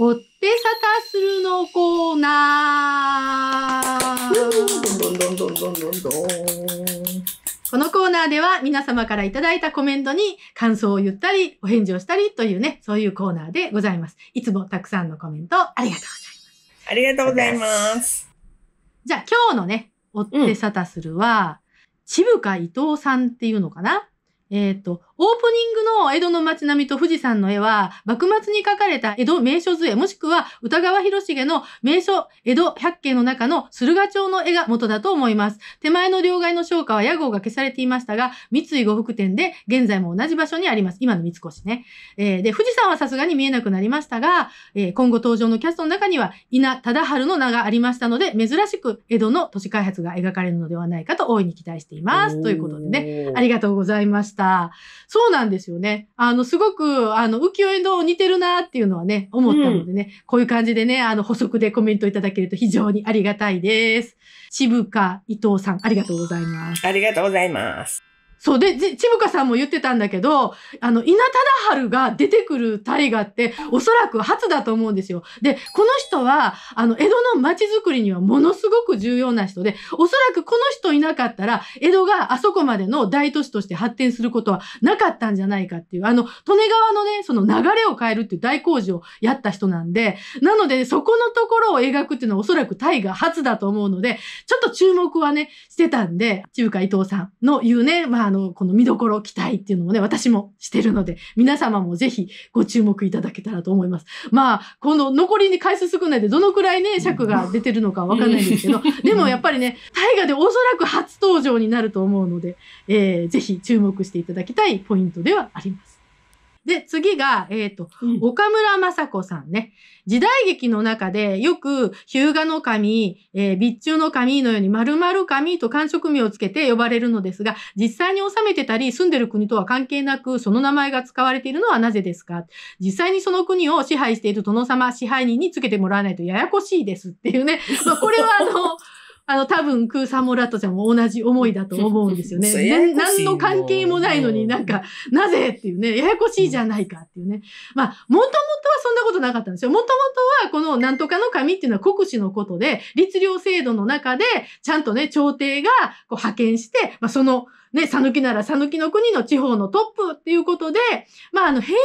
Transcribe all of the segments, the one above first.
おってさたするのコーナー。このコーナーでは皆様からいただいたコメントに感想を言ったり、お返事をしたりというね、そういうコーナーでございます。いつもたくさんのコメントありがとうございます。ありがとうございます。じゃあ今日のね、おってさたするは、うん、渋川伊藤さんっていうのかなえっ、ー、と、オープニングの江戸の街並みと富士山の絵は、幕末に描かれた江戸名所図絵、もしくは歌川広重の名所江戸百景の中の駿河町の絵が元だと思います。手前の両替の商家は屋号が消されていましたが、三井呉服店で現在も同じ場所にあります。今の三越ね。えー、で、富士山はさすがに見えなくなりましたが、えー、今後登場のキャストの中には、稲忠春の名がありましたので、珍しく江戸の都市開発が描かれるのではないかと大いに期待しています。ということでね、ありがとうございました。そうなんですよね。あの、すごく、あの、浮世絵と似てるなっていうのはね、思ったのでね、うん、こういう感じでね、あの、補足でコメントいただけると非常にありがたいです。渋川伊藤さん、ありがとうございます。ありがとうございます。そう。で、ち、ちぶかさんも言ってたんだけど、あの、稲忠春が出てくる大河って、おそらく初だと思うんですよ。で、この人は、あの、江戸の街づくりにはものすごく重要な人で、おそらくこの人いなかったら、江戸があそこまでの大都市として発展することはなかったんじゃないかっていう、あの、利根川のね、その流れを変えるっていう大工事をやった人なんで、なので、そこのところを描くっていうのはおそらく大河初だと思うので、ちょっと注目はね、してたんで、ぶか伊藤さんの言うね、まああの、この見どころ期待っていうのもね、私もしてるので、皆様もぜひご注目いただけたらと思います。まあ、この残りに回数少ないで、どのくらいね、尺が出てるのかわかんないんですけど、でもやっぱりね、大河でおそらく初登場になると思うので、えー、ぜひ注目していただきたいポイントではあります。で、次が、えっ、ー、と、岡村雅子さんね。時代劇の中でよく、日向の神、えー、備中の神のように〇〇神と官職名をつけて呼ばれるのですが、実際に治めてたり、住んでる国とは関係なく、その名前が使われているのはなぜですか実際にその国を支配している殿様、支配人につけてもらわないとややこしいですっていうね。まあ、これはあの、あの、多分、クーサモラットちゃんも同じ思いだと思うんですよね。ね何の関係もないのになんか、なぜっていうね、ややこしいじゃないかっていうね。まあ、もともとはそんなことなかったんですよ。もともとは、このなんとかの神っていうのは国司のことで、律令制度の中で、ちゃんとね、朝廷がこう派遣して、まあ、その、ね、讃岐なら讃岐の国の地方のトップっていうことで、まあ、あの、平安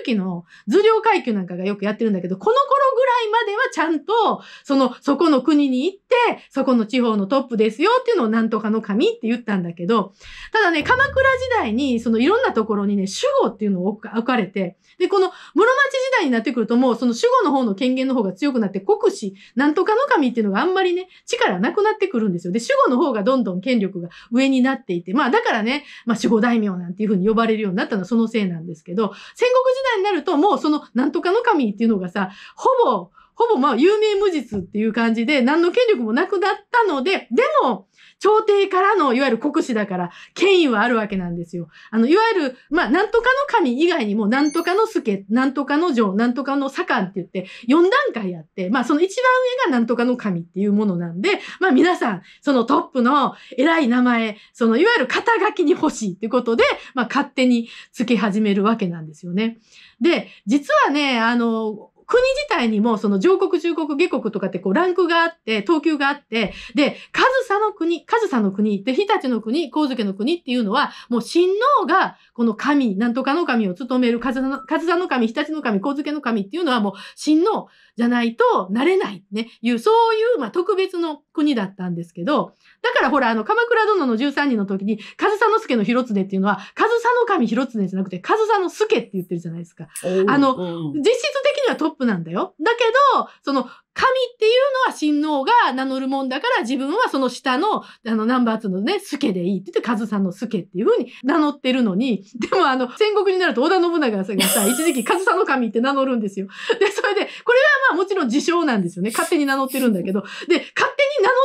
中期の図領階級なんかがよくやってるんだけど、この頃ぐらいまではちゃんと、その、そこの国に行って、そこの地方のトップですよっていうのをなんとかの神って言ったんだけど、ただね、鎌倉時代に、そのいろんなところにね、守護っていうのを置かれて、で、この室町時代になってくるともう、その守護の方の権限の方が強くなって、国士、なんとかの神っていうのがあんまりね、力なくなってくるんですよ。で、主語の方がどんどん権力が上になっていて、まああだからね、まあ守護大名なんていうふうに呼ばれるようになったのはそのせいなんですけど、戦国時代になるともうそのなんとかの神っていうのがさ、ほぼ、ほぼまあ有名無実っていう感じで何の権力もなくなったので、でも、朝廷からの、いわゆる国司だから、権威はあるわけなんですよ。あの、いわゆる、まあ、なんとかの神以外にも、なんとかの助、なんとかの城、なんとかの左官って言って、4段階あって、まあ、その一番上がなんとかの神っていうものなんで、まあ、皆さん、そのトップの偉い名前、その、いわゆる肩書きに欲しいってことで、まあ、勝手に付け始めるわけなんですよね。で、実はね、あの、国自体にも、その上国、中国、下国とかってこう、ランクがあって、等級があって、で、上サの国、上サの国、で、日立の国、神漬の国っていうのは、もう神王が、この神、なんとかの神を務める、上サの神、日立の神、神漬の神っていうのはもう神王、じゃないとなれないね、いう、そういう、まあ、特別の国だったんですけど、だからほら、あの、鎌倉殿の13人の時に、上総介の広常っていうのは、上総神広常じゃなくて、上総介って言ってるじゃないですか。あの、実質的にはトップなんだよ。だけど、その、神っていうのは親王が名乗るもんだから、自分はその下の、あの、ナンバーツのね、助でいいって言って、上総介っていうふうに名乗ってるのに、でもあの、戦国になると織田信長がさ、一時期上総神って名乗るんですよ。で、それで、これはまあ、はもちろん自称なんですよね。勝手に名乗ってるんだけど。で、勝手に名乗っ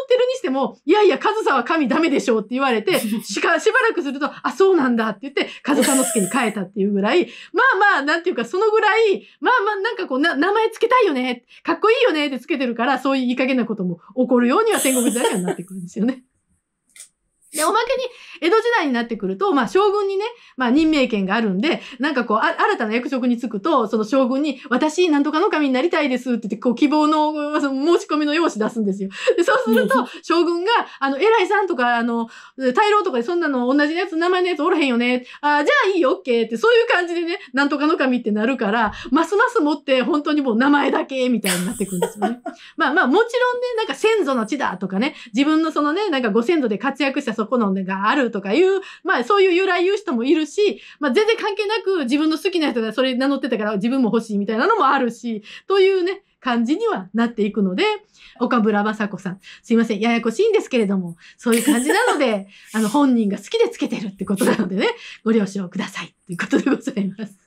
てるにしても、いやいや、カズサは神ダメでしょうって言われて、しか、しばらくすると、あ、そうなんだって言って、カズサのけに変えたっていうぐらい、まあまあ、なんていうか、そのぐらい、まあまあ、なんかこう、名前つけたいよね、かっこいいよねってつけてるから、そういういい加減なことも起こるようには戦国時代にはなってくるんですよね。で、おまけに、江戸時代になってくると、まあ、将軍にね、まあ、任命権があるんで、なんかこう、新たな役職に就くと、その将軍に、私、なんとかの神になりたいですって言って、こう、希望の、その申し込みの用紙出すんですよ。で、そうすると、将軍が、あの、偉いさんとか、あの、大老とかでそんなの同じやつ、名前のやつおらへんよね。あじゃあいいよ、ケーって、そういう感じでね、なんとかの神ってなるから、ますます持って、本当にもう名前だけ、みたいになってくるんですよね。まあまあ、もちろんね、なんか先祖の地だとかね、自分のそのね、なんかご先祖で活躍したと好みがあるとかいう、まあそういう由来言う人もいるし、まあ全然関係なく自分の好きな人がそれ名乗ってたから自分も欲しいみたいなのもあるし、というね、感じにはなっていくので、岡村雅子さん。すいません。ややこしいんですけれども、そういう感じなので、あの、本人が好きでつけてるってことなのでね、ご了承ください。ということでございます。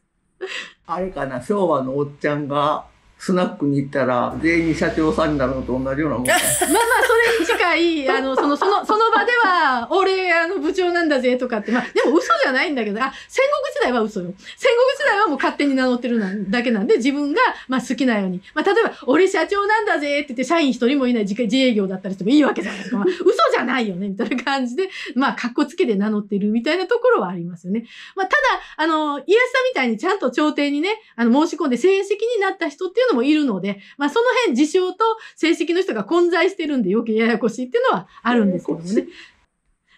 あれかな、昭和のおっちゃんが、スナックに行ったら、全員社長さんになるのと同じようなもん。まあまあ、それに近い、あの、その、その、その場では、俺、あの、部長なんだぜ、とかって、まあ、でも嘘じゃないんだけど、あ、戦国時代は嘘よ。戦国時代はもう勝手に名乗ってるなだけなんで、自分が、まあ、好きなように。まあ、例えば、俺社長なんだぜ、って言って、社員一人もいない自自営業だったりしてもいいわけじゃないですか。まあ、嘘じゃないよね、みたいな感じで、まあ、かっこつけて名乗ってるみたいなところはありますよね。まあ、ただ、あの、家康さんみたいにちゃんと朝廷にね、あの、申し込んで成績になった人っていうのもいるので、まあ、その辺、事象と正式の人が混在してるんで、余計ややこしいっていうのはあるんですけどもね。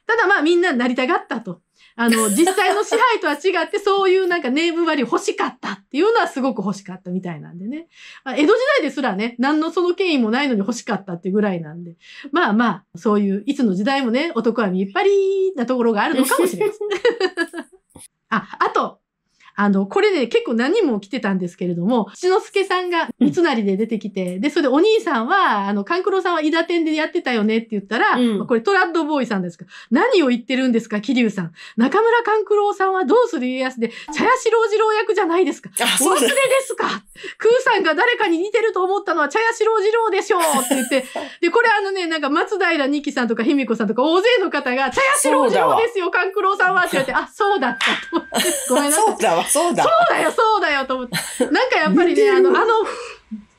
ただまあ、みんななりたがったと。あの、実際の支配とは違って、そういうなんかネーム割り欲しかったっていうのはすごく欲しかったみたいなんでね。まあ、江戸時代ですらね、何のその権威もないのに欲しかったっていうぐらいなんで。まあまあ、そういう、いつの時代もね、男は見っぱりなところがあるのかもしれません。あ、あと、あの、これね、結構何人も来てたんですけれども、七之助さんが三成で出てきて、うん、で、それでお兄さんは、あの、勘九郎さんは伊田店でやってたよねって言ったら、うん、これトラッドボーイさんですか何を言ってるんですか、桐生さん。中村勘九郎さんはどうする家康で、茶屋四郎次郎役じゃないですか。お忘れですか空さんが誰かに似てると思ったのは茶屋四郎次郎でしょうって言って、で、これあのね、なんか松平二木さんとか卑弥呼さんとか大勢の方が、茶屋四郎次郎ですよ、勘九郎さんはって言われて、あ、そうだったと。ごめんなさい。そうだわ。そうだそうだよ、そうだよと思って。なんかやっぱりね、あの、あの、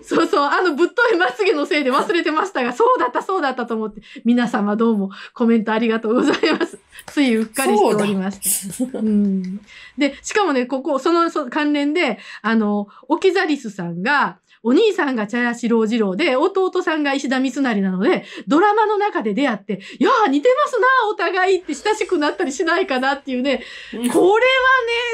そうそう、あのぶっといまつげのせいで忘れてましたが、そうだった、そうだったと思って、皆様どうもコメントありがとうございます。ついうっかりしておりました。ううん、で、しかもね、ここ、そのそ関連で、あの、オキザリスさんが、お兄さんが茶屋四郎次郎で、弟さんが石田三成なので、ドラマの中で出会って、いやー似てますなお互いって親しくなったりしないかなっていうね、これはね、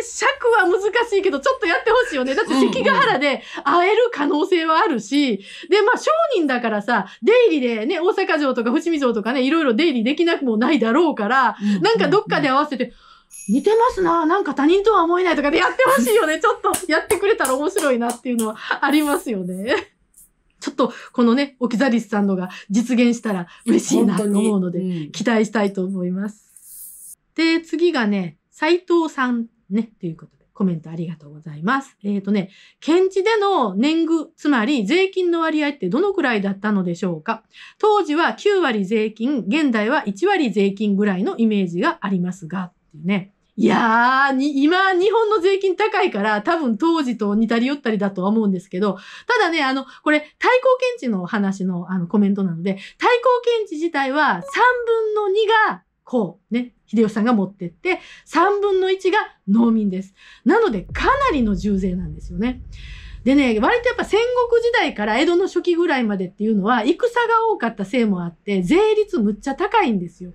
尺は難しいけど、ちょっとやってほしいよね。だって関ヶ原で会える可能性はあるし、で、まあ商人だからさ、出入りでね、大阪城とか伏見城とかね、いろいろ出入りできなくもないだろうから、なんかどっかで合わせて、うんうんうん似てますな、なんか他人とは思えないとかでやってほしいよね。ちょっとやってくれたら面白いなっていうのはありますよね。ちょっとこのね、オキザリスさんのが実現したら嬉しいなと思うので、うん、期待したいと思います。で、次がね、斎藤さんね、ということで、コメントありがとうございます。えっ、ー、とね、県地での年貢、つまり税金の割合ってどのくらいだったのでしょうか当時は9割税金、現代は1割税金ぐらいのイメージがありますが、ていうね。いやー、に、今、日本の税金高いから、多分当時と似たり寄ったりだとは思うんですけど、ただね、あの、これ、対抗検知の話の、あの、コメントなので、対抗検知自体は3分の2が、こう、ね、秀吉さんが持ってって、3分の1が農民です。なので、かなりの重税なんですよね。でね、割とやっぱ戦国時代から江戸の初期ぐらいまでっていうのは、戦が多かったせいもあって、税率むっちゃ高いんですよ。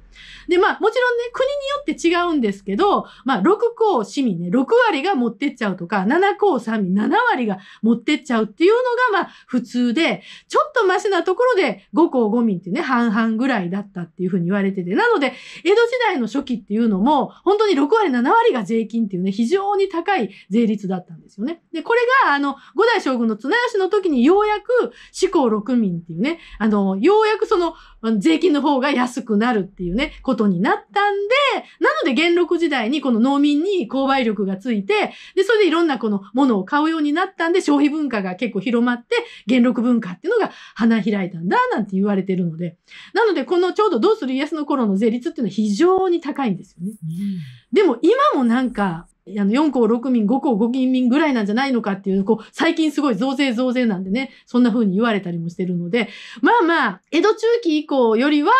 で、まあ、もちろんね、国によって違うんですけど、まあ、6校市民ね、6割が持ってっちゃうとか、7校3民7割が持ってっちゃうっていうのが、まあ、普通で、ちょっとマシなところで5校5民ってね、半々ぐらいだったっていうふうに言われてて、なので、江戸時代の初期っていうのも、本当に6割7割が税金っていうね、非常に高い税率だったんですよね。で、これが、あの、五代将軍の綱吉の時にようやく四公六民っていうね、あの、ようやくその税金の方が安くなるっていうね、ことになったんで、なので元禄時代にこの農民に購買力がついて、で、それでいろんなこのものを買うようになったんで、消費文化が結構広まって、元禄文化っていうのが花開いたんだ、なんて言われてるので。なので、このちょうどどうする家康の頃の税率っていうのは非常に高いんですよね。うんでも今もなんか、あの、4校6民、5校5民ぐらいなんじゃないのかっていう、こう、最近すごい増税増税なんでね、そんな風に言われたりもしてるので、まあまあ、江戸中期以降よりは、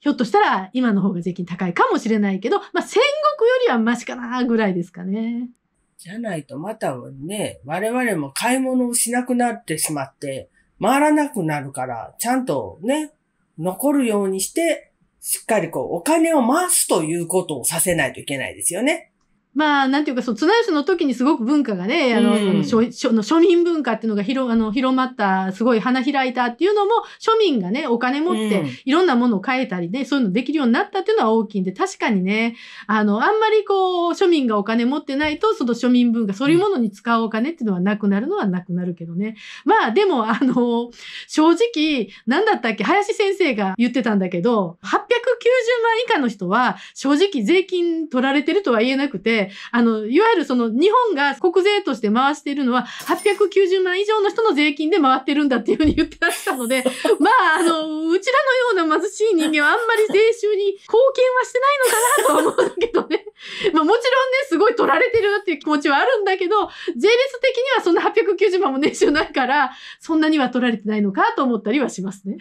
ひょっとしたら今の方が税金高いかもしれないけど、まあ戦国よりはマシかなぐらいですかね。じゃないとまたね、我々も買い物をしなくなってしまって、回らなくなるから、ちゃんとね、残るようにして、しっかりこう、お金を回すということをさせないといけないですよね。まあ、なんていうか、その、綱吉の時にすごく文化がね、あの、うん、庶庶民文化っていうのが広、あの、広まった、すごい花開いたっていうのも、庶民がね、お金持って、いろんなものを変えたりね、そういうのできるようになったっていうのは大きいんで、確かにね、あの、あんまりこう、庶民がお金持ってないと、その庶民文化、そういうものに使うお金っていうのはなくなるのはなくなるけどね。まあ、でも、あの、正直、なんだったっけ、林先生が言ってたんだけど、890万以下の人は、正直税金取られてるとは言えなくて、あの、いわゆるその日本が国税として回しているのは890万以上の人の税金で回ってるんだっていうふうに言ってらしたので、まあ、あの、うちらのような貧しい人間はあんまり税収に貢献はしてないのかなとは思うんだけどね。まあもちろんね、すごい取られてるっていう気持ちはあるんだけど、税率的にはそんな890万も年収ないから、そんなには取られてないのかと思ったりはしますね。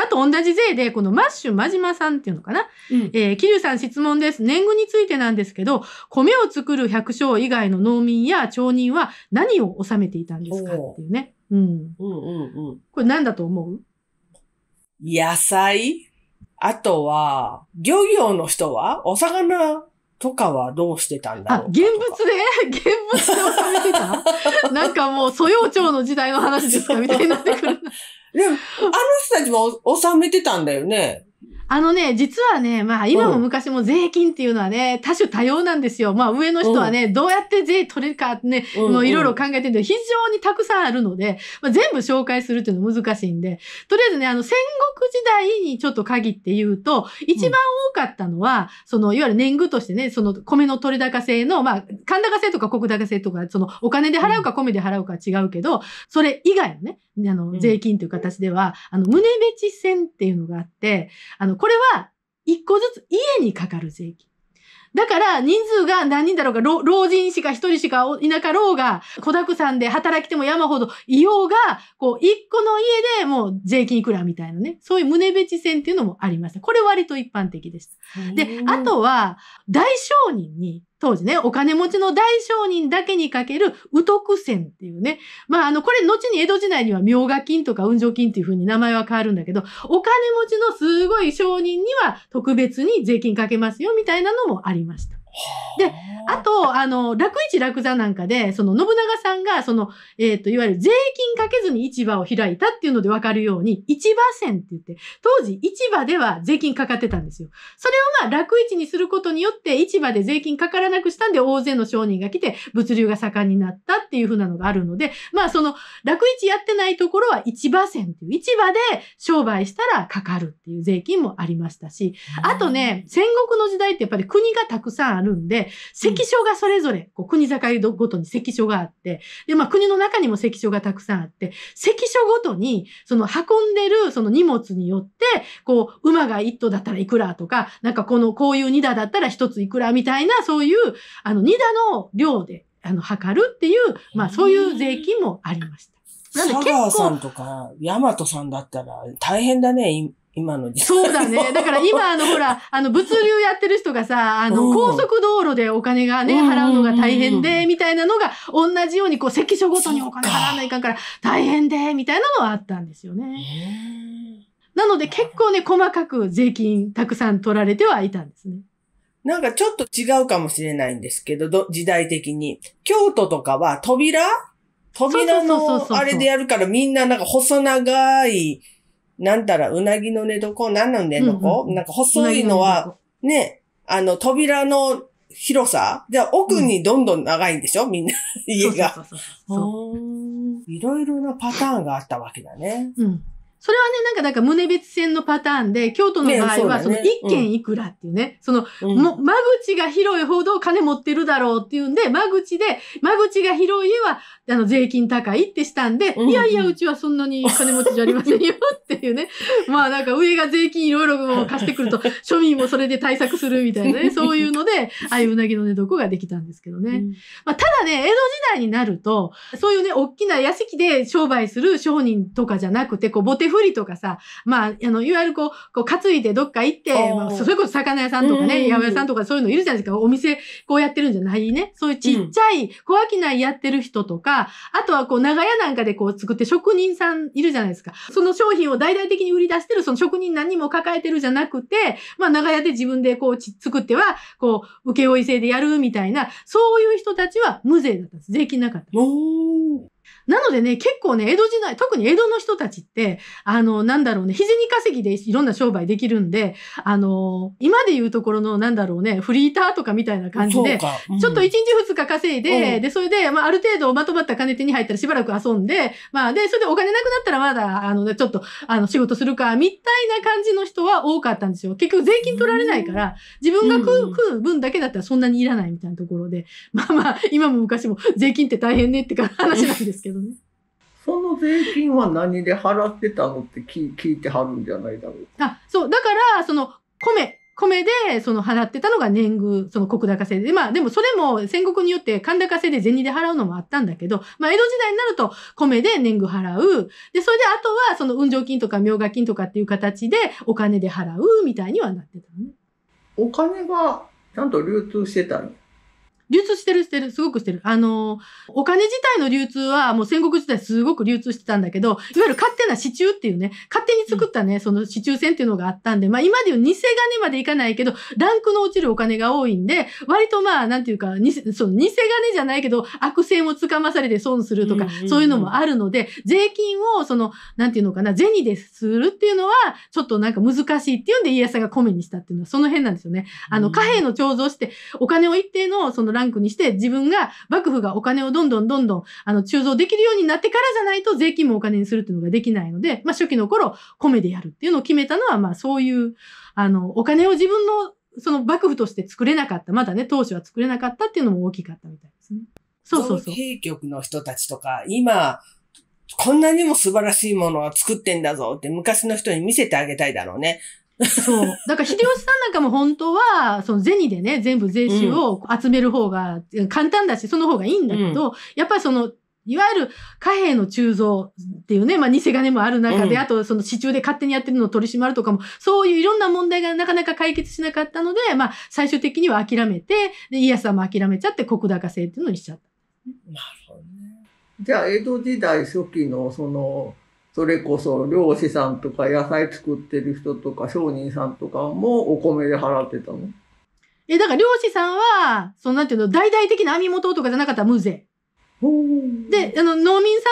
あと同じ税で、このマッシュ真島さんっていうのかな。うん、えー、桐生さん質問です。年貢についてなんですけど、米を作る百姓以外の農民や町人は何を納めていたんですかっていうね。うん。うんうんうん。これ何だと思う野菜あとは、漁業の人はお魚とかはどうしてたんだろうあ、現物で 現物で納めてた なんかもう、素養町の時代の話ですかみたいになってくる。でも、あの人たちも収めてたんだよね。あのね、実はね、まあ今も昔も税金っていうのはね、多種多様なんですよ。まあ上の人はね、どうやって税取れるかね、もういろいろ考えてるんで、非常にたくさんあるので、まあ、全部紹介するっていうのは難しいんで、とりあえずね、あの戦国時代にちょっと限って言うと、一番多かったのは、そのいわゆる年貢としてね、その米の取れ高制の、まあ、神高制とか国高制とか、そのお金で払うか米で払うか違うけど、それ以外のね、あの、税金という形では、あの、胸ベち線っていうのがあって、あの、これは、一個ずつ家にかかる税金。だから、人数が何人だろうが、老人しか一人しかいなかろうが、子沢山で働きても山ほどいようが、こう、一個の家でもう税金いくらみたいなね、そういう胸チ線っていうのもありました。これ割と一般的です。で、あとは、大商人に当時ね、お金持ちの大商人だけにかける、くせんっていうね。まあ、あの、これ、後に江戸時代には、明賀金とか運上金っていう風に名前は変わるんだけど、お金持ちのすごい商人には、特別に税金かけますよ、みたいなのもありました。で、あと、あの、楽市楽座なんかで、その、信長さんが、その、えっ、ー、と、いわゆる税金かけずに市場を開いたっていうのでわかるように、市場線って言って、当時市場では税金かかってたんですよ。それをまあ、楽市にすることによって、市場で税金かからなくしたんで、大勢の商人が来て、物流が盛んになったっていうふうなのがあるので、まあ、その、楽市やってないところは市場線っていう、市場で商売したらかかるっていう税金もありましたし、あとね、戦国の時代ってやっぱり国がたくさんあるるんで、関所がそれぞれ、こう国境ごとに関所があって、で、まあ国の中にも関所がたくさんあって、関所ごとに、その運んでるその荷物によって、こう、馬が1頭だったらいくらとか、なんかこの、こういう2打だったら1ついくらみたいな、そういう、あの、2打の量で、あの、測るっていう、まあそういう税金もありました。なんで結構。佐川さんとか、大和さんだったら大変だね、今の時代。そうだね。だから今、あの、ほら、あの、物流やってる人がさ、あの、高速道路でお金がね、払うのが大変で、みたいなのが、同じように、こう、関所ごとにお金払わないかんから、大変で、みたいなのはあったんですよね。なので、結構ね、細かく税金たくさん取られてはいたんですね。なんかちょっと違うかもしれないんですけど、ど時代的に。京都とかは扉扉のあれでやるからみんななんか細長いなんたら、うなぎの寝床何の寝床、うんうん、なんか細いのは、ね、あの、扉の広さじゃ奥にどんどん長いんでしょ、うん、みんな、家が。いろいろなパターンがあったわけだね。うん。それはね、なんか、なんか、胸別線のパターンで、京都の場合は、その、一軒いくらっていうね、その、間口が広いほど金持ってるだろうっていうんで、間口で、間口が広い家は、あの、税金高いってしたんで、いやいや、うちはそんなに金持ちじゃありませんよっていうね。まあ、なんか、上が税金いろいろ貸してくると、庶民もそれで対策するみたいなね、そういうので、ああいううなぎの寝床ができたんですけどね。まあ、ただね、江戸時代になると、そういうね、大きな屋敷で商売する商人とかじゃなくて、こう、手振りとかさ、まあ、あの、いわゆるこう、こう担いでどっか行って、まあ、それこそ魚屋さんとかね、八百屋さんとかそういうのいるじゃないですか。お店、こうやってるんじゃないね。そういうちっちゃい、小商いやってる人とか、あとはこう、長屋なんかでこう作って職人さんいるじゃないですか。その商品を大々的に売り出してる、その職人何も抱えてるじゃなくて、まあ、長屋で自分でこう、作っては、こう、請負制でやるみたいな、そういう人たちは無税だったんです。税金なかった。なのでね、結構ね、江戸時代、特に江戸の人たちって、あの、なんだろうね、日銭稼ぎでいろんな商売できるんで、あの、今で言うところの、なんだろうね、フリーターとかみたいな感じで、うん、ちょっと1日2日稼いで、で、それで、まあ、ある程度まとまった金手に入ったらしばらく遊んで、まあ、で、それでお金なくなったらまだ、あの、ね、ちょっと、あの、仕事するか、みたいな感じの人は多かったんですよ。結局税金取られないから、自分が食う、食う分だけだったらそんなにいらないみたいなところで、まあまあ、今も昔も税金って大変ねって話なんですけど、どね。その税金は何で払ってたのって聞聞いてはるんじゃないだろうあ、そう。だから、その、米、米で、その、払ってたのが年貢、その国高制で。まあ、でもそれも戦国によって神高制で銭で払うのもあったんだけど、まあ、江戸時代になると、米で年貢払う。で、それであとは、その、運上金とか明賀金とかっていう形で、お金で払うみたいにはなってたのね。お金が、ちゃんと流通してたの流通してるしてる、すごくしてる。あの、お金自体の流通はもう戦国時代すごく流通してたんだけど、いわゆる勝手な支柱っていうね、勝手に作ったね、その支柱線っていうのがあったんで、まあ今でいう偽金までいかないけど、ランクの落ちるお金が多いんで、割とまあ、なんていうか、その偽金じゃないけど、悪戦をつかまされて損するとか、そういうのもあるので、税金をその、なんていうのかな、銭でするっていうのは、ちょっとなんか難しいっていうんで家康さんが米にしたっていうのは、その辺なんですよね。あの、貨幣の調造して、お金を一定の、そのランクにして、自分が、幕府がお金をどんどんどんどん、あの、鋳造できるようになってからじゃないと、税金もお金にするっていうのができないので、まあ、初期の頃、米でやるっていうのを決めたのは、まあ、そういう、あの、お金を自分の、その幕府として作れなかった、まだね、当初は作れなかったっていうのも大きかったみたいですね。そうそうそう。兵局の人たちとか、今、こんなにも素晴らしいものは作ってんだぞって昔の人に見せてあげたいだろうね。そう。だから秀吉さんなんかも本当は、その銭でね、全部税収を集める方が簡単だし、その方がいいんだけど、うん、やっぱりその、いわゆる貨幣の鋳造っていうね、まあ、偽金もある中で、うん、あとその市中で勝手にやってるのを取り締まるとかも、そういういろんな問題がなかなか解決しなかったので、まあ、最終的には諦めて、で、家康んも諦めちゃって、国高制っていうのにしちゃった。なるほどね。じゃあ、江戸時代初期の、その、それこそ漁師さんとか野菜作ってる人とか商人さんとかもお米で払ってたのえ、だから漁師さんは、そのなんていうの、大々的な網元とかじゃなかったら無税。で、あの、農民さ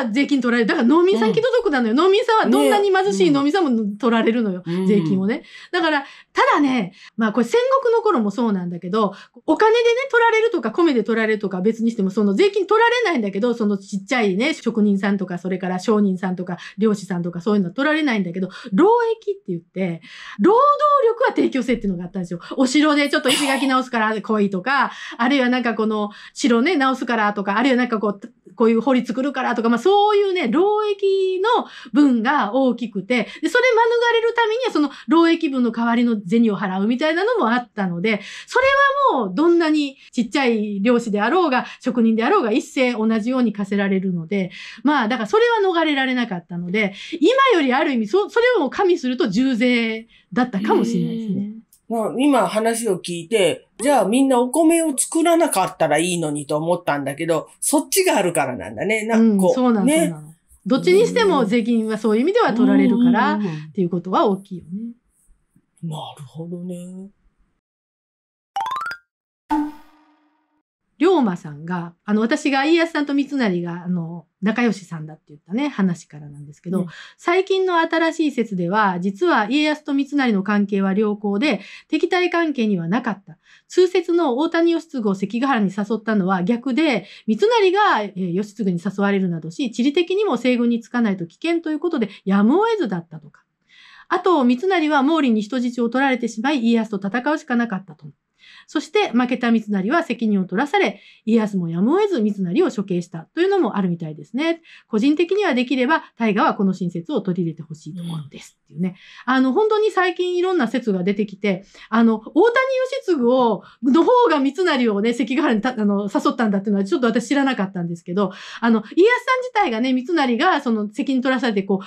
んたちは税金取られる。だから農民さん気の毒なのよ。うん、農民さんはどんなに貧しい農民さんも取られるのよ。税金をね。だから、ただね、まあこれ戦国の頃もそうなんだけど、お金でね、取られるとか、米で取られるとか別にしても、その税金取られないんだけど、そのちっちゃいね、職人さんとか、それから商人さんとか、漁師さんとかそういうのは取られないんだけど、労役って言って、労働力は提供制っていうのがあったんですよ。お城でちょっと石垣直すから来いとか、あるいはなんかこの城ね、直すからとか、るいはなんかこう、こういう法律作るからとか、まあそういうね、労役の分が大きくて、で、それ免れるためにはその労役分の代わりの銭を払うみたいなのもあったので、それはもうどんなにちっちゃい漁師であろうが、職人であろうが一斉同じように課せられるので、まあだからそれは逃れられなかったので、今よりある意味、そ、それを加味すると重税だったかもしれないですね。まあ、今話を聞いて、じゃあみんなお米を作らなかったらいいのにと思ったんだけど、そっちがあるからなんだね。なんかこう、うん、そうなんね。どっちにしても税金はそういう意味では取られるから、っていうことは大きいよね。なるほどね。龍馬さんがあの私が家康さんと三成があの仲良しさんだって言ったね話からなんですけど、最近の新しい説では実は家康と三成の関係は良好で敵対関係にはなかった通説の大谷義継を関ヶ原に誘ったのは逆で三成が、えー、義継に誘われるなどし地理的にも西軍につかないと危険ということでやむを得ずだったとかあと三成は毛利に人質を取られてしまい家康と戦うしかなかったと。そして負けた三成は責任を取らされ、家康もやむを得ず三成を処刑したというのもあるみたいですね。個人的にはできれば、大河はこの新説を取り入れてほしいところです。っていうね。あの、本当に最近いろんな説が出てきて、あの、大谷義次を、の方が三成をね、関ヶ原にたあの誘ったんだっていうのはちょっと私知らなかったんですけど、あの、家康さん自体がね、三成がその責任取らされて、こう、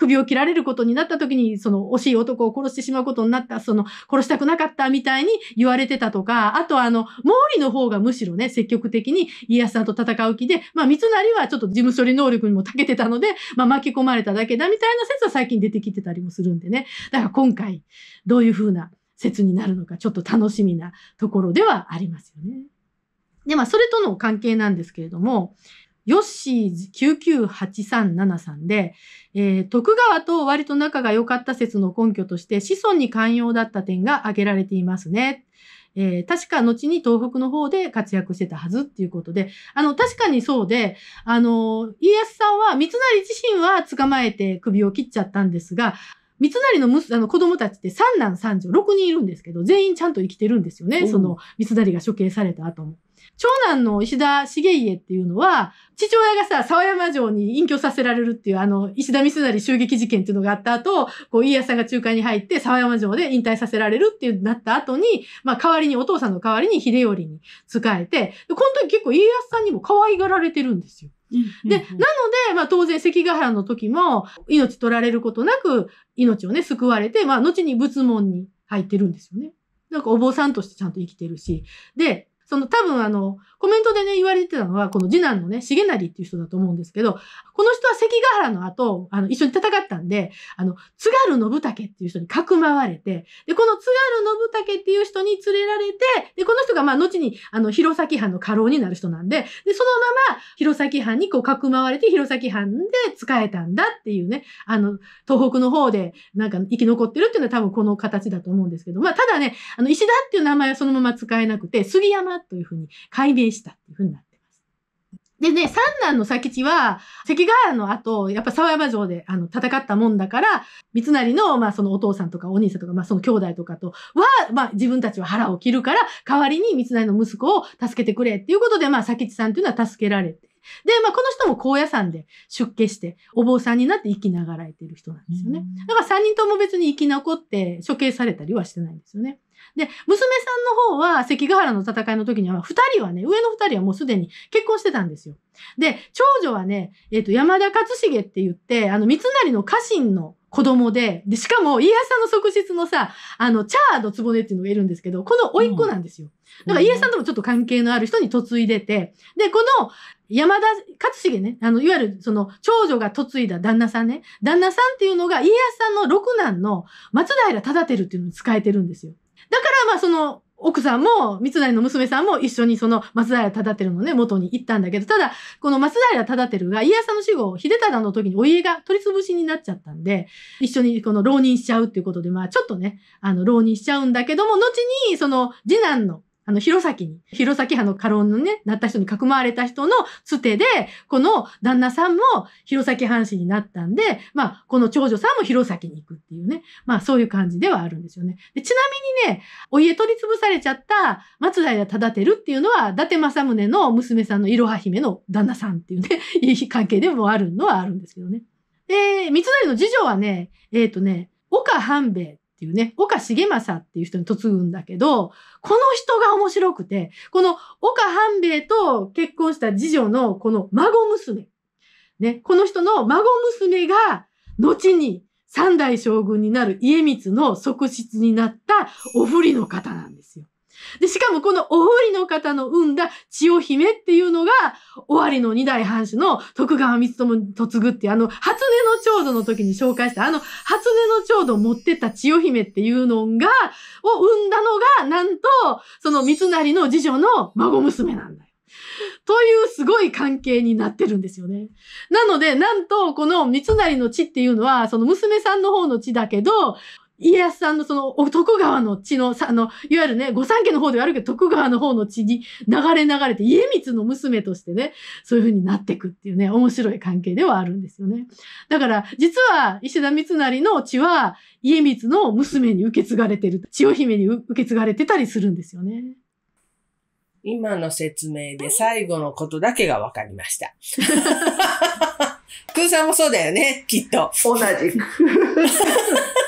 首を切られることになった時に、その惜しい男を殺してしまうことになった、その殺したくなかったみたいに言われてたとか、あとあの、毛利の方がむしろね、積極的に家康さんと戦う気で、まあ、三成はちょっと事務処理能力にも長けてたので、まあ、巻き込まれただけだみたいな説は最近出てきてたりもするんでね。だから今回、どういうふうな説になるのか、ちょっと楽しみなところではありますよね。で、まあ、それとの関係なんですけれども、ヨッシー998373で、えー、徳川と割と仲が良かった説の根拠として子孫に寛容だった点が挙げられていますね。えー、確か後に東北の方で活躍してたはずっていうことで、あの、確かにそうで、あの、家康さんは、三成自身は捕まえて首を切っちゃったんですが、三成のむあの子供たちって三男三女六人いるんですけど、全員ちゃんと生きてるんですよね。その三成が処刑された後も。長男の石田重家っていうのは、父親がさ、沢山城に隠居させられるっていう、あの、石田三成襲撃事件っていうのがあった後、こう、家康さんが中間に入って、沢山城で引退させられるっていうなった後に、まあ、代わりに、お父さんの代わりに秀頼に仕えて、この時結構家康さんにも可愛がられてるんですよ。で、なので、まあ当然関ヶ原の時も命取られることなく命をね、救われて、まあ後に仏門に入ってるんですよね。なんかお坊さんとしてちゃんと生きてるし。で、その多分あの、コメントでね、言われてたのは、この次男のね、重成っていう人だと思うんですけど、この人は関ヶ原の後、あの、一緒に戦ったんで、あの、津軽信武っていう人にかくまわれて、で、この津軽信武っていう人に連れられて、で、この人が、まあ、後に、あの、弘前藩の家老になる人なんで、で、そのまま、弘前藩にこう、かくまわれて、弘前藩で仕えたんだっていうね、あの、東北の方で、なんか生き残ってるっていうのは多分この形だと思うんですけど、まあ、ただね、あの、石田っていう名前はそのまま使えなくて、杉山というふうに改名したっていうふうになってます。でね、三男の佐吉は、関ヶ原の後、やっぱ沢山城であの戦ったもんだから、三成の、まあそのお父さんとかお兄さんとか、まあその兄弟とかとは、まあ自分たちは腹を切るから、代わりに三成の息子を助けてくれっていうことで、まあ佐吉さんっていうのは助けられて、で、まあ、この人も高野山で出家して、お坊さんになって生きながらえてる人なんですよね。だから3人とも別に生き残って処刑されたりはしてないんですよね。で、娘さんの方は関ヶ原の戦いの時には、2人はね、上の2人はもうすでに結婚してたんですよ。で、長女はね、えっ、ー、と、山田勝重って言って、あの、三成の家臣の子供で、で、しかも、家康さんの側室のさ、あの、チャードつぼねっていうのがいるんですけど、この甥っ子なんですよ。だから家康さんともちょっと関係のある人に嫁いでて、で、この山田勝重ね、あの、いわゆるその、長女が嫁いだ旦那さんね、旦那さんっていうのが家康さんの六男の松平忠輝っていうのに使えてるんですよ。だから、まあ、その、奥さんも、三成の娘さんも一緒にその松平忠輝のね、元に行ったんだけど、ただ、この松平忠輝が家康の死後、秀忠の時にお家が取り潰しになっちゃったんで、一緒にこの浪人しちゃうっていうことで、まあちょっとね、あの、浪人しちゃうんだけども、後にその次男のあの、弘前に、弘前派の過老のね、なった人に囲まれた人のつてで、この旦那さんも弘前藩士になったんで、まあ、この長女さんも弘前に行くっていうね、まあ、そういう感じではあるんですよね。でちなみにね、お家取り潰されちゃった松平忠輝っていうのは、伊達政宗の娘さんのいろは姫の旦那さんっていうね、いい関係でもあるのはあるんですけどね。で、三成の次女はね、えっ、ー、とね、岡半兵衛っていうね、岡重政っていう人に嫁ぐんだけど、この人が面白くて、この岡半兵衛と結婚した次女のこの孫娘。ね、この人の孫娘が、後に三代将軍になる家光の側室になったおふりの方なんですよ。で、しかもこのおふりの方の産んだ千代姫っていうのが、尾張の二代藩主の徳川光友嫁ぐってあの、初音の長女の時に紹介した、あの、初音の長女を持ってった千代姫っていうのが、を産んだのが、なんと、その三成の次女の孫娘なんだよ。というすごい関係になってるんですよね。なので、なんと、この三成の地っていうのは、その娘さんの方の地だけど、家康さんのその徳川の血の、あの、いわゆるね、御三家の方ではあるけど、徳川の方の血に流れ流れて、家光の娘としてね、そういう風になっていくっていうね、面白い関係ではあるんですよね。だから、実は石田三成の血は、家光の娘に受け継がれてる、千代姫に受け継がれてたりするんですよね。今の説明で最後のことだけが分かりました。空さんもそうだよね、きっと。同じく。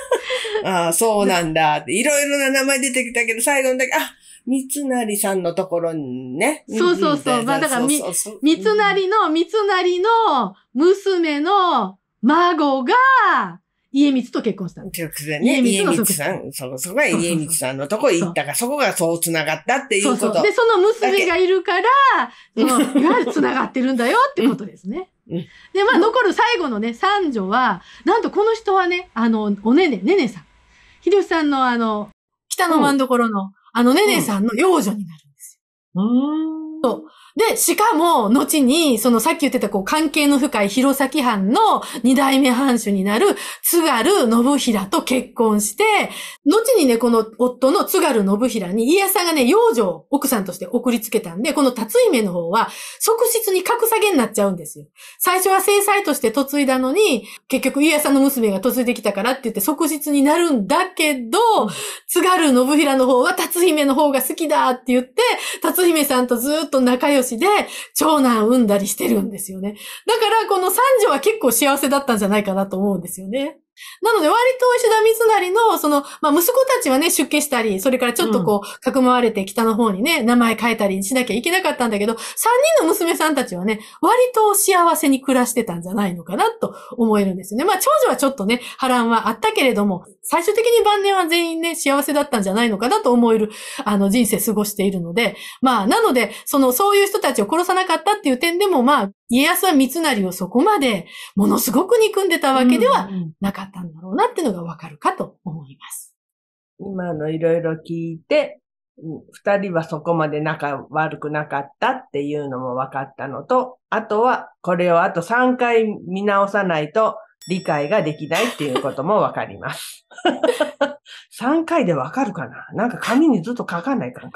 ああ、そうなんだって。いろいろな名前出てきたけど、最後のだけ、あ、三成さんのところにね。そうそうそう。まあだから、み、三成の、三成の娘の孫が、家光と結婚した。直接ね。家光さん。そこ、そこが家光さんのとこ行ったか、そこがそう繋がったっていうこと。そうそうで、その娘がいるから、その、いわゆる繋がってるんだよってことですね。うん、で、まあ、残る最後のね、三女は、なんとこの人はね、あの、おねね、ねねさん。ひしさんのあの、北の真んところの、あのねねさんの幼女になるんですよ。うん。そう。で、しかも、後に、そのさっき言ってた、こう、関係の深い弘前藩の二代目藩主になる津軽信平と結婚して、後にね、この夫の津軽信平に家康さんがね、養女を奥さんとして送りつけたんで、この辰姫の方は、側室に格下げになっちゃうんですよ。最初は正妻として嫁いだのに、結局家康さんの娘が嫁いできたからって言って側室になるんだけど、津軽信平の方は辰姫の方が好きだって言って、辰姫さんとずっと仲良良しで、長男産んだりしてるんですよね。だから、この三女は結構幸せだったんじゃないかなと思うんですよね。なので割と石田三成の、その、まあ息子たちはね、出家したり、それからちょっとこう、かくまわれて北の方にね、名前変えたりしなきゃいけなかったんだけど、三人の娘さんたちはね、割と幸せに暮らしてたんじゃないのかなと思えるんですよね。まあ長女はちょっとね、波乱はあったけれども、最終的に晩年は全員ね、幸せだったんじゃないのかなと思える、あの人生過ごしているので、まあなので、その、そういう人たちを殺さなかったっていう点でも、まあ、家康は三成をそこまで、ものすごく憎んでたわけではなかった。かったんだろうなっていうのがわかるかと思います。今のいろいろ聞いて、二人はそこまで仲悪くなかったっていうのも分かったのと、あとはこれをあと三回見直さないと理解ができないっていうことも分かります。三回で分かるかななんか紙にずっと書かないかん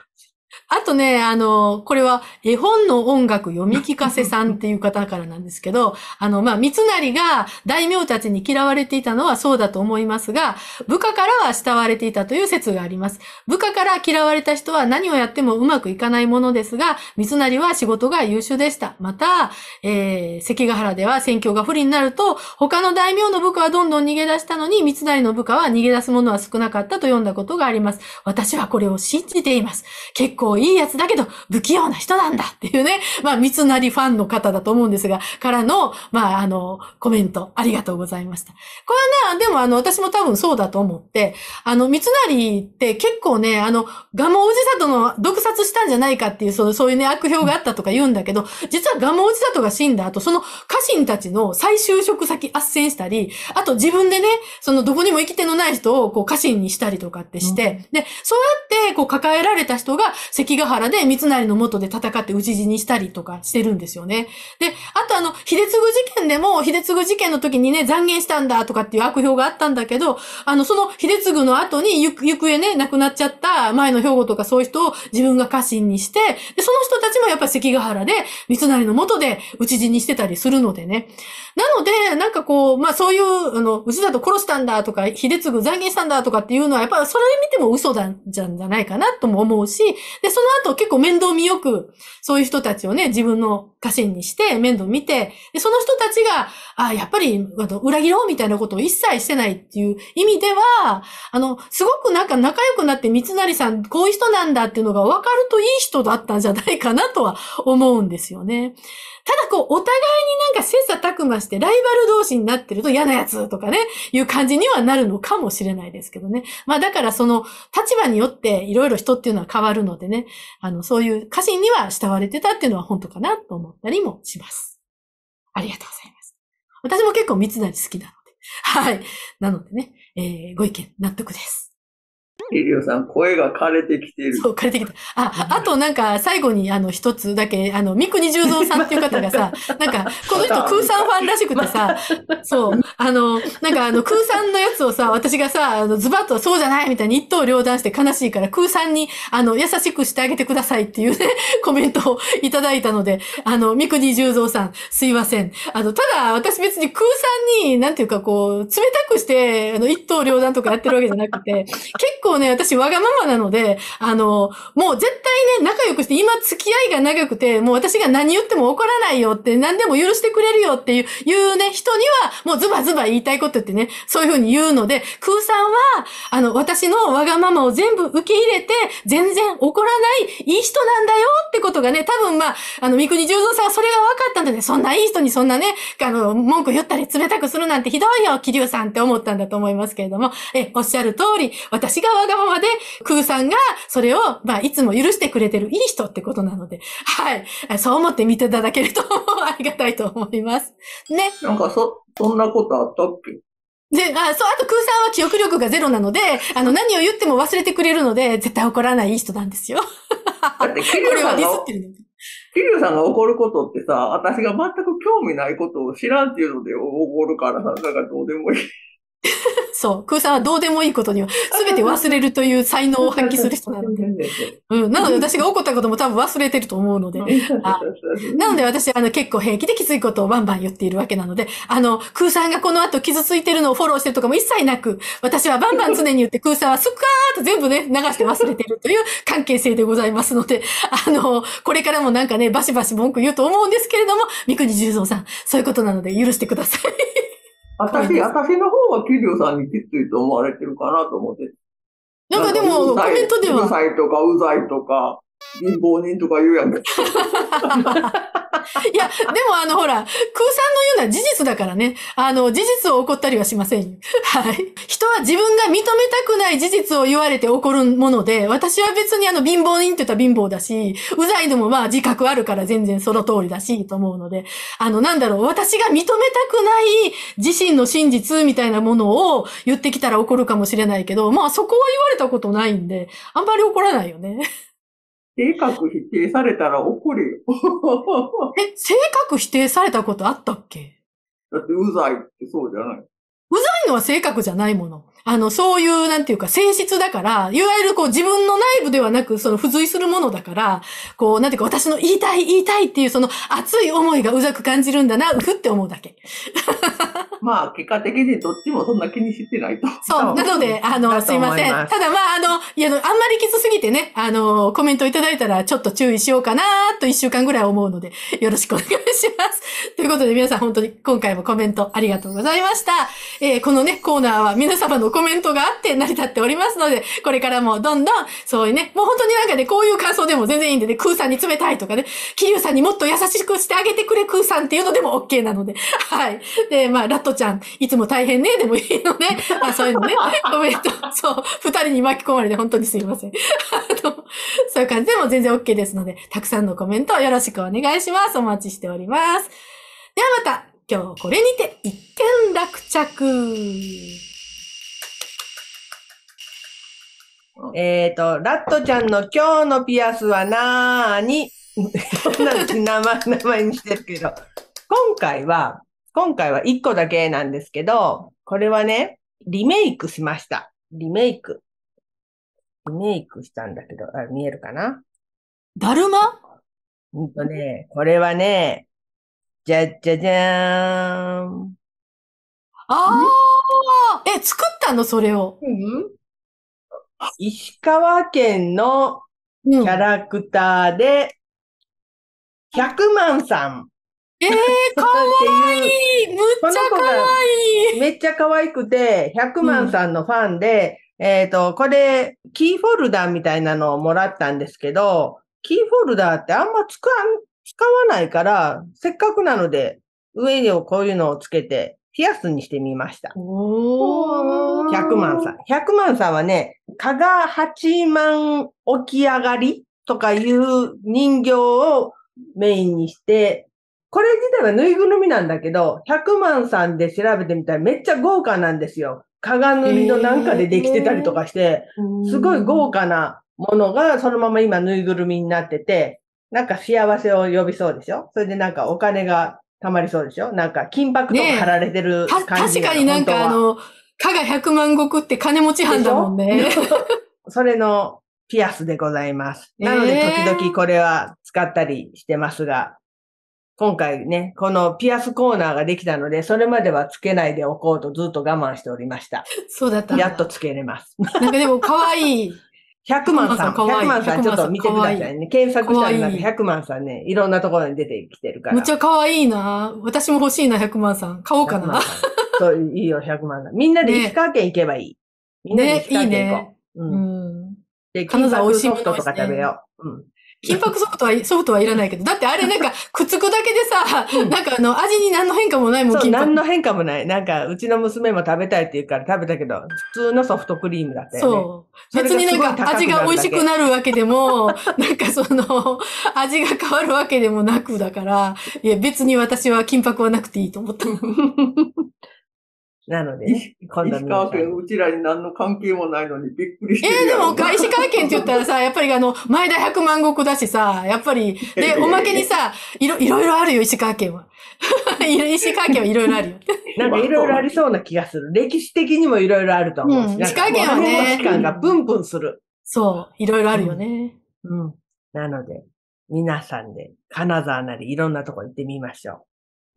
あとね、あの、これは絵本の音楽読み聞かせさんっていう方からなんですけど、あの、まあ、三成が大名たちに嫌われていたのはそうだと思いますが、部下からは慕われていたという説があります。部下から嫌われた人は何をやってもうまくいかないものですが、三成は仕事が優秀でした。また、えー、関ヶ原では戦況が不利になると、他の大名の部下はどんどん逃げ出したのに、三成の部下は逃げ出すものは少なかったと読んだことがあります。私はこれを信じています。結構もいいやつだけど、不器用な人なんだっていうね、まあ、三成ファンの方だと思うんですが、からの、まあ、あの、コメント、ありがとうございました。これはね、でもあの、私も多分そうだと思って、あの、三成って結構ね、あの、ガモおじさとの毒殺したんじゃないかっていう、その、そういうね、悪評があったとか言うんだけど、実はガモおじさとが死んだ後、その家臣たちの再就職先斡旋したり、あと自分でね、そのどこにも生きてのない人をこう家臣にしたりとかってして、うん、で、そうやってこう抱えられた人が関ヶ原で三成の元で戦って討ち死にしたりとかしてるんですよね。で、あとあの、秀次事件でも、秀次事件の時にね、残言したんだとかっていう悪評があったんだけど、あの、その秀次の後に行方ね、亡くなっちゃった前の兵庫とかそういう人を自分が家臣にして、で、その人たちもやっぱり関ヶ原で三成の元で討ち死にしてたりするのでね。なので、なんかこう、まあそういう、あの、うちだと殺したんだとか、秀次残言したんだとかっていうのは、やっぱそれ見ても嘘だんじゃないかなとも思うし、で、その後結構面倒見よく、そういう人たちをね、自分の家臣にして面倒見て、でその人たちが、あやっぱり、あの、裏切ろうみたいなことを一切してないっていう意味では、あの、すごくなんか仲良くなって三成さん、こういう人なんだっていうのが分かるといい人だったんじゃないかなとは思うんですよね。ただこう、お互いになんか切磋琢磨してライバル同士になってると嫌なやつとかね、いう感じにはなるのかもしれないですけどね。まあだからその立場によっていろいろ人っていうのは変わるのでね、あの、そういう家臣には慕われてたっていうのは本当かなと思ったりもします。ありがとうございます。私も結構三成好きなので。はい。なのでね、えー、ご意見納得です。リリオさん、声が枯れてきてる。そう、枯れてきた。あ、あとなんか、最後に、あの、一つだけ、あの、三国十三さんっていう方がさ、なんか、この人、空さんファンらしくてさ、そう、あの、なんか、あの、空さんのやつをさ、私がさ、あのズバッとそうじゃないみたいに一刀両断して悲しいから、空さんに、あの、優しくしてあげてくださいっていうね、コメントをいただいたので、あの、三国十三さん、すいません。あの、ただ、私別に空さんに、なんていうか、こう、冷たくして、あの、一刀両断とかやってるわけじゃなくて、結構もね、私わがままなので、あの、もう絶対ね、仲良くして、今付き合いが長くて、もう私が何言っても怒らないよって、何でも許してくれるよっていう、いうね、人には、もうズバズバ言いたいことってね、そういうふうに言うので、空さんは、あの、私のわがままを全部受け入れて、全然怒らない、いい人なんだよってことがね、多分まあ、あの、三国十三さんはそれが分かったんでね、そんないい人にそんなね、あの、文句言ったり冷たくするなんてひどいよ、桐生さんって思ったんだと思いますけれども、え、おっしゃる通り、私がわわがままで、空さんがそれを、まあ、いつも許してくれてるいい人ってことなので、はい。そう思って見ていただけるとありがたいと思います。ね。なんかそ、そんなことあったっけで、あ、そう、あと空さんは記憶力がゼロなので、あの、何を言っても忘れてくれるので、絶対怒らないいい人なんですよ。だって、キリュウさんが、キリュウさんが怒ることってさ、私が全く興味ないことを知らんっていうので怒るからさ、なんかどうでもいい。そう。空さんはどうでもいいことには、すべて忘れるという才能を発揮する人なので。うん。なので私が怒ったことも多分忘れてると思うので。あなので私、はあの、結構平気できついことをバンバン言っているわけなので、あの、空さんがこの後傷ついてるのをフォローしてるとかも一切なく、私はバンバン常に言って空さんはスカーと全部ね、流して忘れてるという関係性でございますので、あの、これからもなんかね、バシバシ文句言うと思うんですけれども、三国十三さん、そういうことなので許してください。私、私の方は桐生さんにきついと思われてるかなと思って。なんかでも、コメントでは。うるさいとか、うざいとか、貧乏人とか言うやん。いや、でもあの、ほら、空さんの言うのは事実だからね。あの、事実を怒ったりはしません はい。人は自分が認めたくない事実を言われて怒るもので、私は別にあの、貧乏人って言ったら貧乏だし、うざいのもまあ自覚あるから全然その通りだし、と思うので、あの、なんだろう、私が認めたくない自身の真実みたいなものを言ってきたら怒るかもしれないけど、まあそこは言われたことないんで、あんまり怒らないよね。性格否定されたら怒るよ。え、性格否定されたことあったっけだってうざいってそうじゃない。うざいのは性格じゃないもの。あの、そういう、なんていうか、性質だから、いわゆるこう自分の内部ではなく、その付随するものだから、こう、なんていうか、私の言いたい、言いたいっていう、その熱い思いがうざく感じるんだな、うふって思うだけ。まあ、結果的にどっちもそんな気にしてないと。そう。なので、あの、すいません。ただ、まあ、あの、いや、あんまりきつすぎてね、あの、コメントいただいたら、ちょっと注意しようかな、と一週間ぐらい思うので、よろしくお願いします。ということで、皆さん本当に今回もコメントありがとうございました。えー、このね、コーナーは皆様のコメントがあって成り立っておりますので、これからもどんどん、そういうね、もう本当になんかね、こういう感想でも全然いいんでね、空さんに冷たいとかね、桐生さんにもっと優しくしてあげてくれ空さんっていうのでも OK なので、はい。で、まあ、ラットちゃん、いつも大変ね、でもいいのね。あ、そういうのね。コメント。そう。二人に巻き込まれて本当にすみません。あの、そういう感じでも全然 OK ですので、たくさんのコメントよろしくお願いします。お待ちしております。ではまた、今日これにて一件落着。えっ、ー、と、ラットちゃんの今日のピアスはなーに、そんな名前、名前にしてるけど、今回は、今回は1個だけなんですけど、これはね、リメイクしました。リメイク。リメイクしたんだけど、あ見えるかなだるまうんとね、これはね、じゃじゃじゃーん。ああえ、作ったのそれを。うん、石川県のキャラクターで、百、ん、万さん。えー、かわいいむっちゃかわいいめっちゃ可愛くて、100万さんのファンで、うん、えっ、ー、と、これ、キーフォルダーみたいなのをもらったんですけど、キーフォルダーってあんま使使わないから、せっかくなので、上にこういうのをつけて、ピアスにしてみました。お100万さん。100万さんはね、加賀八万起き上がりとかいう人形をメインにしてこれ自体はぬいぐるみなんだけど、100万さんで調べてみたらめっちゃ豪華なんですよ。鏡のなんかでできてたりとかして、すごい豪華なものがそのまま今ぬいぐるみになってて、なんか幸せを呼びそうでしょそれでなんかお金が溜まりそうでしょなんか金箔とか貼られてる感じ、ね、確かになんかあの、加賀百万石って金持ち犯だもんね。それのピアスでございます。なので時々これは使ったりしてますが、今回ね、このピアスコーナーができたので、それまではつけないでおこうとずっと我慢しておりました。そうだったやっとつけれます。なんかでも可愛い。百万さん、百万さんちょっと見てくださいね。い検索したらなんか百万さんね、いろんなところに出てきてるから。むっちゃ可愛いな私も欲しいな、百万さん。買おうかな。そう、いいよ、百万さん。みんなで石川県行けばいい。ね、みんなで石川県行こう。ね、いいね。うん。で、金沢美味しいソフトとか食べよう。うん。金箔ソフトは、ソフトはいらないけど、だってあれなんか、くっつくだけでさ、うん、なんかあの、味に何の変化もないもん、金箔。何の変化もない。なんか、うちの娘も食べたいって言うから食べたけど、普通のソフトクリームだって、ね、そう。別になんか、味が美味しくなるわけでも、なんかその、味が変わるわけでもなくだから、いや、別に私は金箔はなくていいと思った。なので、ね、今度石川県、うちらに何の関係もないのにびっくりしてるえー、でも、石川県って言ったらさ、やっぱりあの、前田百万石だしさ、やっぱり、で、おまけにさ、いろいろいろあるよ、石川県は。石川県はいろいろあるよ。なんかいろいろありそうな気がする。歴史的にもいろいろあると思う、うん、石川県はね。時間がプンプンする。そう、いろいろあるよね。うん、うん、なので、皆さんで、金沢なりいろんなとこ行ってみましょう。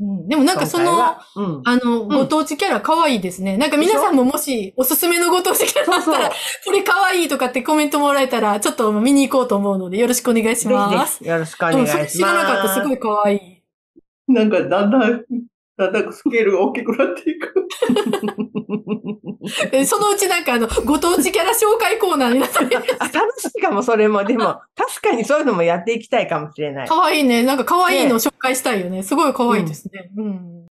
うん、でもなんかその、うん、あの、ご当地キャラ可愛いですね。うん、なんか皆さんももしおすすめのご当地キャラだったら、これ可愛いとかってコメントもらえたら、ちょっと見に行こうと思うので、よろしくお願いします。よろしくお願いします。知らなかった。すごい可愛い。なんかだんだんだんだんスケールが大きくなっていく。そのうちなんかあの、ご当地キャラ紹介コーナーになって 楽しいかも、それも。でも、確かにそういうのもやっていきたいかもしれない。かわいいね。なんかかわいいの紹介したいよね。ねすごいかわいいですね。うん、うん